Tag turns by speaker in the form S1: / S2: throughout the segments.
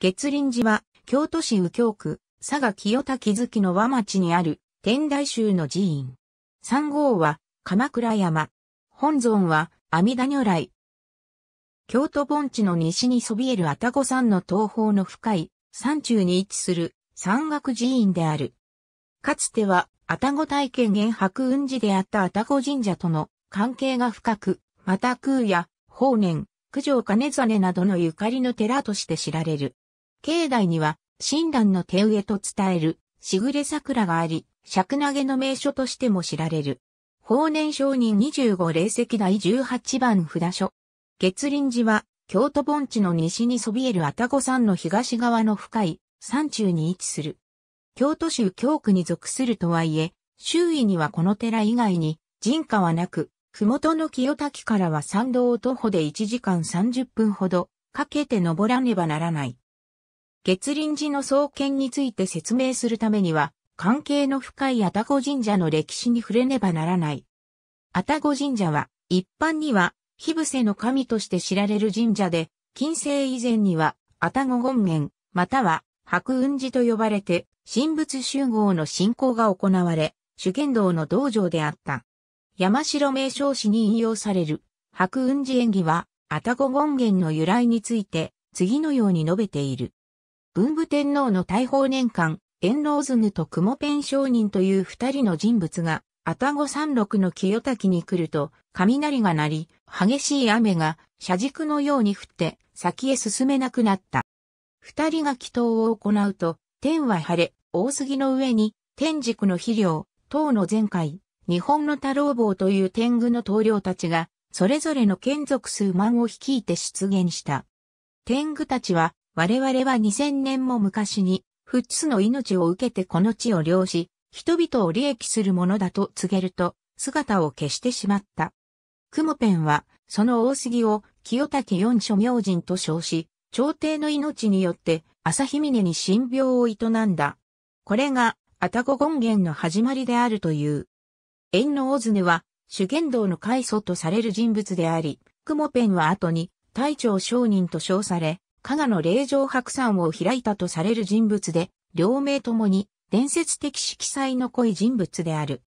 S1: 月輪寺は、京都市右京区、佐賀清田木月の和町にある、天台宗の寺院。三号は、鎌倉山。本尊は、阿弥陀如来。京都盆地の西にそびえる愛宕山の東方の深い山中に位置する山岳寺院である。かつては、愛宕体験原白雲寺であった愛宕神社との関係が深く、また空や、法然、九条金実などのゆかりの寺として知られる。境内には、親鸞の手植えと伝える、しぐれ桜があり、尺投げの名所としても知られる。法年承認25霊石第18番札所。月輪寺は、京都盆地の西にそびえる愛宕山の東側の深い山中に位置する。京都州京区に属するとはいえ、周囲にはこの寺以外に人家はなく、麓の清滝からは山道を徒歩で1時間30分ほどかけて登らねばならない。月輪寺の創建について説明するためには、関係の深い愛宕神社の歴史に触れねばならない。愛宕神社は、一般には、火伏せの神として知られる神社で、近世以前には、愛宕権現、または、白雲寺と呼ばれて、神仏集合の信仰が行われ、主権道の道場であった。山城名称氏に引用される、白雲寺演技は、愛宕権現の由来について、次のように述べている。文武天皇の大宝年間、炎老図具と雲ペン商人という二人の人物が、愛宕山麓の清滝に来ると、雷が鳴り、激しい雨が、車軸のように降って、先へ進めなくなった。二人が祈祷を行うと、天は晴れ、大杉の上に、天軸の肥料、唐の前回、日本の太郎坊という天狗の棟梁たちが、それぞれの眷属数万を率いて出現した。天狗たちは、我々は2000年も昔に、フッツの命を受けてこの地を領し、人々を利益するものだと告げると、姿を消してしまった。クモペンは、その大杉を清武四所明神と称し、朝廷の命によって朝日峰に神病を営んだ。これが、愛宕権現の始まりであるという。縁の大常は、主言道の開祖とされる人物であり、クモペンは後に、大長商人と称され、加賀の霊場白山を開いたとされる人物で、両名ともに伝説的色彩の濃い人物である。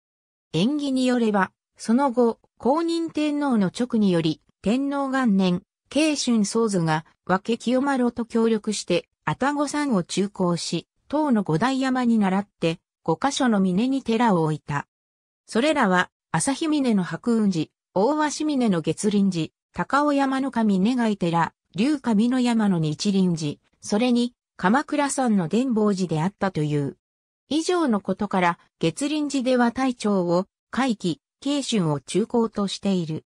S1: 縁起によれば、その後、公認天皇の直により、天皇元年、慶春宗図が、和け清丸と協力して、愛宕山を中興し、唐の五大山に倣って、五箇所の峰に寺を置いた。それらは、朝日峰の白雲寺、大鷲峰の月輪寺、高尾山の神願い寺、竜神の山の日輪寺、それに鎌倉山の伝法寺であったという。以上のことから、月輪寺では隊長を、回帰、慶春を中高としている。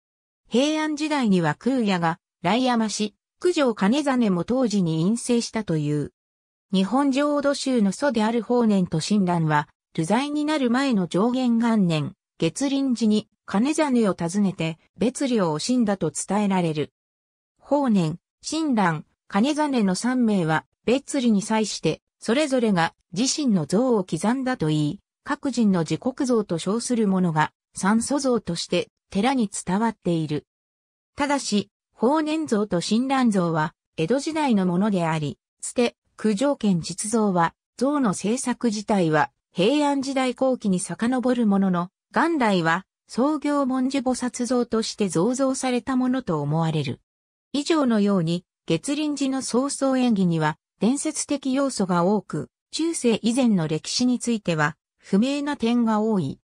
S1: 平安時代には空也が、来山し、九条金真も当時に陰性したという。日本浄土宗の祖である法然と親鸞は、流罪になる前の上元元年、月輪寺に金真を訪ねて、別領を死んだと伝えられる。法然、親鸞、金真の3名は、別離に際して、それぞれが自身の像を刻んだと言い、各人の自国像と称するものが、三祖像として寺に伝わっている。ただし、法然像と親鸞像は、江戸時代のものであり、つて、九条件実像は、像の制作自体は、平安時代後期に遡るものの、元来は、創業文字菩薩像として造像されたものと思われる。以上のように、月輪寺の早々演技には伝説的要素が多く、中世以前の歴史については不明な点が多い。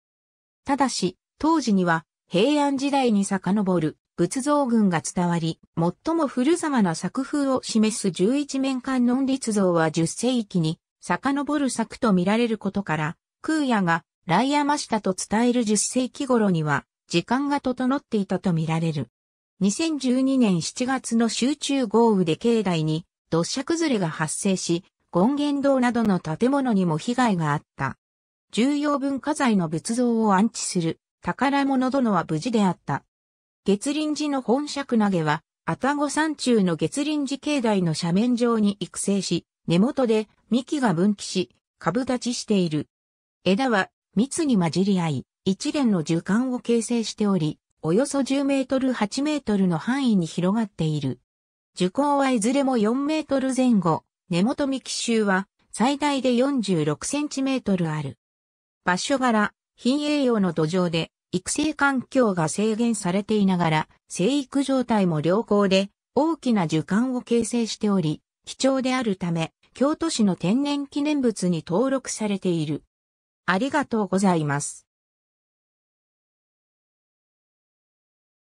S1: ただし、当時には平安時代に遡る仏像群が伝わり、最も古様な作風を示す十一面観音立像は10世紀に遡る作と見られることから、空也が来山下と伝える10世紀頃には時間が整っていたと見られる。2012年7月の集中豪雨で境内に土砂崩れが発生し、権現堂などの建物にも被害があった。重要文化財の仏像を安置する宝物殿は無事であった。月輪寺の本尺投げは、愛宕山中の月輪寺境内の斜面上に育成し、根元で幹が分岐し、株立ちしている。枝は密に混じり合い、一連の樹幹を形成しており、およそ10メートル8メートルの範囲に広がっている。樹高はいずれも4メートル前後、根元幹周は最大で46センチメートルある。場所柄、品栄養の土壌で育成環境が制限されていながら、生育状態も良好で大きな樹幹を形成しており、貴重であるため、京都市の天然記念物に登録されている。ありがとうございます。